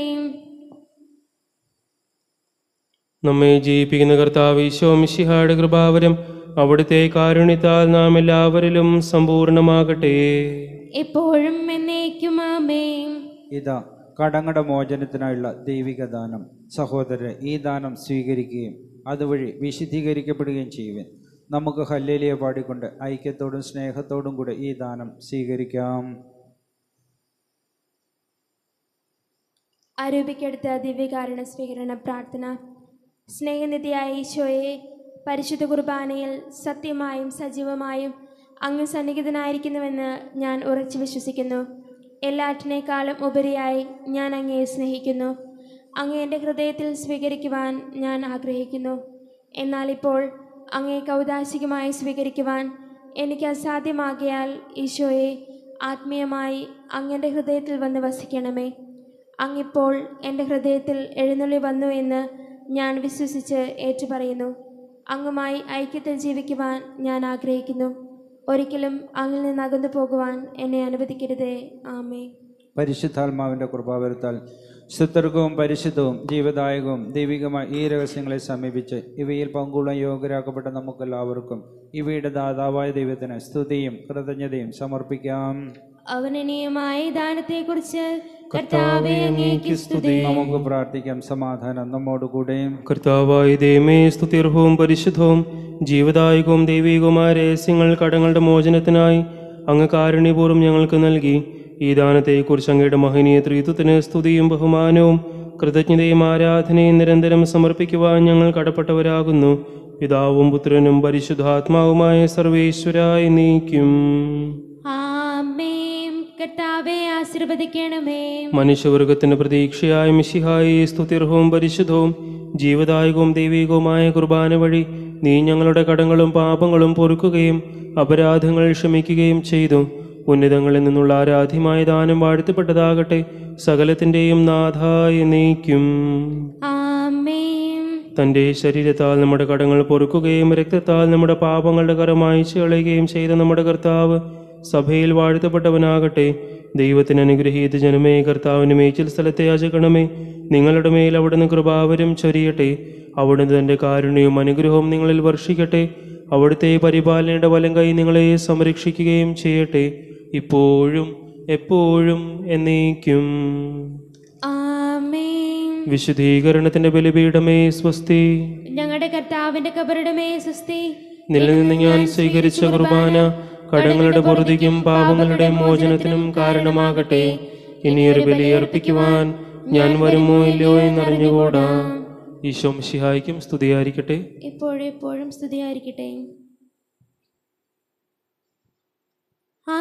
നമ്മെ ജീവിപ്പിക്കുന്ന കർത്താവ് ഈശോമിഷിഹാട് കൃപാവരം അവിടുത്തെ കാരുണിത്താൽ നാം എല്ലാവരിലും സമ്പൂർണ്ണമാകട്ടെ എപ്പോഴും ആമേ ഇതാ കടങ്ങളുടെ മോചനത്തിനായുള്ള ദൈവിക ദാനം സഹോദരരെ ഈ ദാനം സ്വീകരിക്കുകയും അതുവഴി വിശുദ്ധീകരിക്കപ്പെടുകയും ചെയ്യുവേൻ നമുക്ക് ഹല്ലേലിയെ പാടിക്കൊണ്ട് ഐക്യത്തോടും സ്നേഹത്തോടും കൂടെ ഈ ദാനം സ്വീകരിക്കാം ആരോപിക്കെടുത്ത ദിവ്യകാരണ സ്വീകരണ പ്രാർത്ഥന സ്നേഹനിധിയായ ഈശോയെ പരിശുദ്ധ കുർബാനയിൽ സത്യമായും സജീവമായും അങ്ങ് സന്നിഹിതനായിരിക്കുന്നുവെന്ന് ഞാൻ ഉറച്ചു വിശ്വസിക്കുന്നു എല്ലാറ്റിനേക്കാളും ഉപരിയായി ഞാൻ അങ്ങയെ സ്നേഹിക്കുന്നു അങ്ങ് എൻ്റെ ഹൃദയത്തിൽ സ്വീകരിക്കുവാൻ ഞാൻ ആഗ്രഹിക്കുന്നു എന്നാൽ ഇപ്പോൾ അങ്ങേ കൗതാശികമായി സ്വീകരിക്കുവാൻ എനിക്ക് അസാധ്യമാകിയാൽ ഈശോയെ ആത്മീയമായി അങ്ങൻ്റെ ഹൃദയത്തിൽ വന്ന് വസിക്കണമേ അങ്ങിപ്പോൾ എൻ്റെ ഹൃദയത്തിൽ എഴുന്നള്ളി വന്നു എന്ന് ഞാൻ വിശ്വസിച്ച് ഏറ്റുപറയുന്നു അങ്ങുമായി ഐക്യത്തിൽ ജീവിക്കുവാൻ ഞാൻ ആഗ്രഹിക്കുന്നു ഒരിക്കലും അങ്ങിൽ നിന്ന് അകന്നു പോകുവാൻ എന്നെ അനുവദിക്കരുതേ ആമേ പരിശുദ്ധാത്മാവിൻ്റെ കൃപാവരുത്താൽ സുത്തർക്കവും പരിശുദ്ധവും ജീവദായകവും ദൈവികമായ ഈ രഹസ്യങ്ങളെ സമീപിച്ച് ഇവയിൽ പങ്കുള്ള യോഗ്യരാക്കപ്പെട്ട നമുക്കെല്ലാവർക്കും ഇവയുടെ ദാതാവായ ദൈവത്തിന് സ്തുതിയും കൃതജ്ഞതയും സമർപ്പിക്കാം അവനനീയമായ ദാനത്തെക്കുറിച്ച് കർത്താവെ സ്തുതി നമുക്ക് പ്രാർത്ഥിക്കാം സമാധാനം നമ്മോടുകൂടെ കർത്താവായ ദൈവമേ സ്തുതിർഹവും പരിശുദ്ധവും ജീവദായകവും ദൈവികവുമായ രഹസ്യങ്ങൾ കടങ്ങളുടെ മോചനത്തിനായി അങ്ങ് കാരുണ്യപൂർവ്വം ഞങ്ങൾക്ക് നൽകി ഈ ദാനത്തെക്കുറിച്ച് അങ്ങയുടെ മഹനീയ ത്രിത്വത്തിന് സ്തുതിയും ബഹുമാനവും കൃതജ്ഞതയും ആരാധനയും നിരന്തരം സമർപ്പിക്കുവാൻ ഞങ്ങൾ കടപ്പെട്ടവരാകുന്നു പിതാവും പുത്രനും പരിശുദ്ധാത്മാവുമായ സർവേശ്വരായി നീക്കും ആശീർവദിക്കണമേ മനുഷ്യവർഗത്തിന് പ്രതീക്ഷയായ മിശിഹായി സ്തുതിർഹവും പരിശുദ്ധവും ജീവദായകവും ദൈവികവുമായ കുർബാന വഴി നീ ഞങ്ങളുടെ കടങ്ങളും പാപങ്ങളും പൊറുക്കുകയും അപരാധങ്ങൾ ക്ഷമിക്കുകയും ചെയ്തു ഉന്നതങ്ങളിൽ നിന്നുള്ള ആരാധ്യമായ ദാനം വാഴ്ത്തപ്പെട്ടതാകട്ടെ സകലത്തിന്റെയും നാഥായി നീക്കും തൻ്റെ ശരീരത്താൽ നമ്മുടെ കടങ്ങൾ പൊറുക്കുകയും രക്തത്താൽ നമ്മുടെ പാപങ്ങളുടെ കരമായി ചെളയുകയും ചെയ്ത നമ്മുടെ കർത്താവ് സഭയിൽ വാഴ്ത്തപ്പെട്ടവനാകട്ടെ ദൈവത്തിന് അനുഗ്രഹീത ജനമേ കർത്താവിന് മേച്ചിൽ സ്ഥലത്തെ യാചകണമേ നിങ്ങളുടെ മേൽ അവിടുന്ന് കൃപാവരും ചൊരിയട്ടെ അവിടുന്ന് തൻ്റെ കാരുണ്യവും അനുഗ്രഹവും നിങ്ങളിൽ വർഷിക്കട്ടെ അവിടുത്തെ പരിപാലനയുടെ വലം കൈ നിങ്ങളെ സംരക്ഷിക്കുകയും ചെയ്യട്ടെ ഇപ്പോഴും എപ്പോഴും എന്നേക്കും വിശുദ്ധീകരണത്തിന്റെ ബലിപീഠമേ സ്വസ്തി ഞങ്ങളുടെ കർത്താവിന്റെ കബറിടമേ സ്വസ്തി നിലനിന്ന് ഞാൻ സ്വീകരിച്ച കുർബാന കടങ്ങളുടെ പൊറുതിക്കും പാപങ്ങളുടെ മോചനത്തിനും കാരണമാകട്ടെ ഇനിയൊരു ബലിയർപ്പിക്കുവാൻ ഞാൻ വരുമോ ഇല്ലയോ എന്നറിഞ്ഞുകൂടാ ഈശോ ശിഹായിക്കും സ്തുതിയായിരിക്കട്ടെ ഇപ്പോഴെപ്പോഴും സ്തുതിയായിരിക്കട്ടെ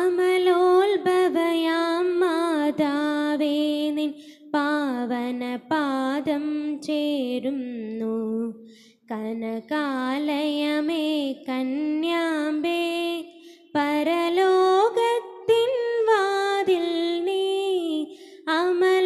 അമലോത്ഭവയാം മാതാവേ നിൻ പാവന പാദം ചേരുന്നു കനകാലയമേ കന്യാമ്പേ പരലോകത്തിൻ വാതിൽ നീ അമ